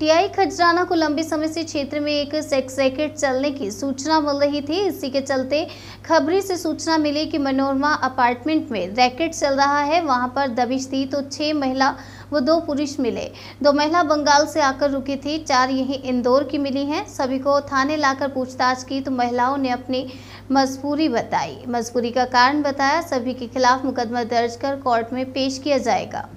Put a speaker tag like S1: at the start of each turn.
S1: TI Khajrana को लंबे समय से क्षेत्र में एक सेक्स रैकेट चलने की सूचना मिल रही थी इसी के चलते खबरी से सूचना मिली कि मनोरमा अपार्टमेंट में रैकेट चल रहा है वहां पर दबिश थी तो छह महिला व दो पुरुष मिले दो महिला बंगाल से आकर रुकी थी चार यही इंदौर की मिली हैं सभी को थाने लाकर पूछताछ की तो महिलाओं ने अपनी मजबूरी बताई मजबूरी का कारण बताया सभी के खिलाफ मुकदमा दर्ज कर कोर्ट में पेश किया जाएगा